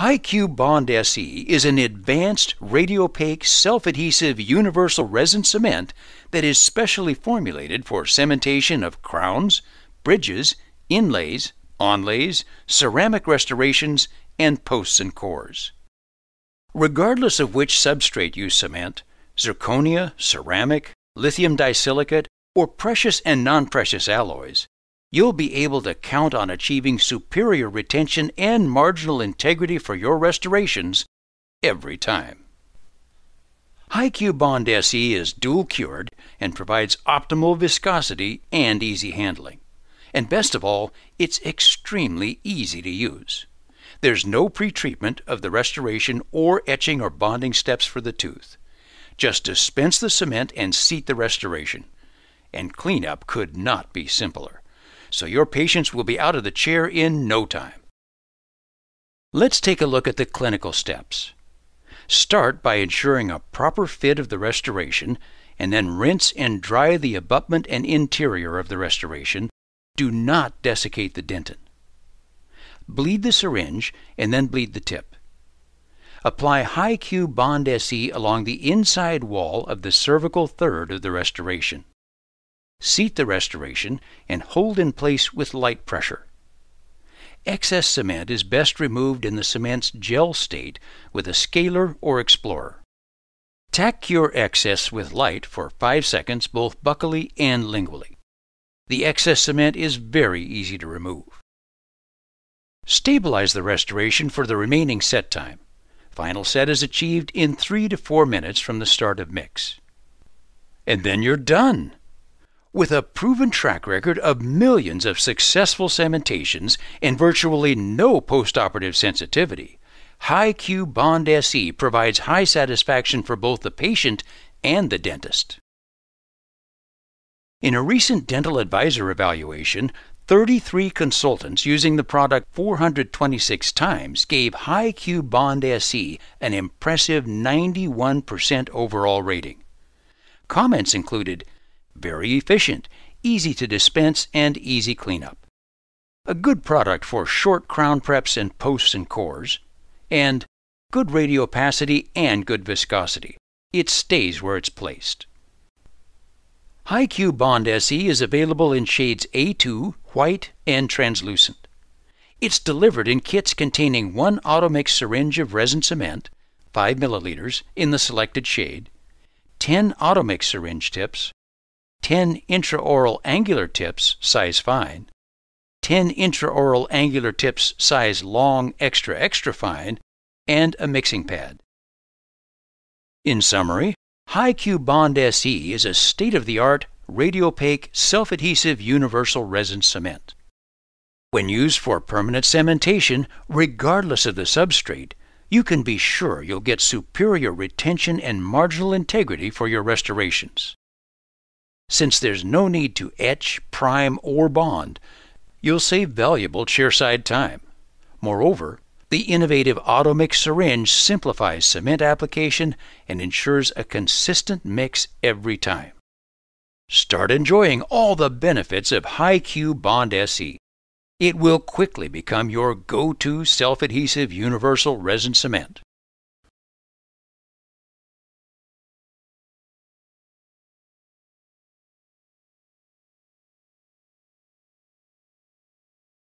HiQ Bond SE is an advanced radiopaque self-adhesive universal resin cement that is specially formulated for cementation of crowns, bridges, inlays, onlays, ceramic restorations, and posts and cores. Regardless of which substrate you cement, zirconia, ceramic, lithium disilicate, or precious and non-precious alloys, you'll be able to count on achieving superior retention and marginal integrity for your restorations every time. HiQ Bond SE is dual cured and provides optimal viscosity and easy handling. And best of all, it's extremely easy to use. There's no pretreatment of the restoration or etching or bonding steps for the tooth. Just dispense the cement and seat the restoration. And cleanup could not be simpler so your patients will be out of the chair in no time. Let's take a look at the clinical steps. Start by ensuring a proper fit of the restoration, and then rinse and dry the abutment and interior of the restoration. Do not desiccate the dentin. Bleed the syringe and then bleed the tip. Apply High Q Bond SE along the inside wall of the cervical third of the restoration. Seat the restoration and hold in place with light pressure. Excess cement is best removed in the cement's gel state with a scaler or explorer. Tack cure excess with light for 5 seconds both buccally and lingually. The excess cement is very easy to remove. Stabilize the restoration for the remaining set time. Final set is achieved in 3 to 4 minutes from the start of mix. And then you're done! With a proven track record of millions of successful cementations and virtually no postoperative sensitivity, HiQ Bond SE provides high satisfaction for both the patient and the dentist. In a recent dental advisor evaluation, 33 consultants using the product 426 times gave HiQ Bond SE an impressive 91% overall rating. Comments included very efficient, easy to dispense, and easy cleanup. A good product for short crown preps and posts and cores. And good radio opacity and good viscosity. It stays where it's placed. HiQ Bond SE is available in shades A2, white, and translucent. It's delivered in kits containing one Automix syringe of resin cement, 5 milliliters, in the selected shade, 10 Automix syringe tips, 10 intraoral angular tips, size fine, 10 intraoral angular tips, size long, extra, extra fine, and a mixing pad. In summary, HiQ Bond SE is a state of the art, radiopaque, self adhesive universal resin cement. When used for permanent cementation, regardless of the substrate, you can be sure you'll get superior retention and marginal integrity for your restorations. Since there's no need to etch, prime, or bond, you'll save valuable chairside time. Moreover, the innovative AutoMix syringe simplifies cement application and ensures a consistent mix every time. Start enjoying all the benefits of HiQ Bond SE. It will quickly become your go to self adhesive universal resin cement.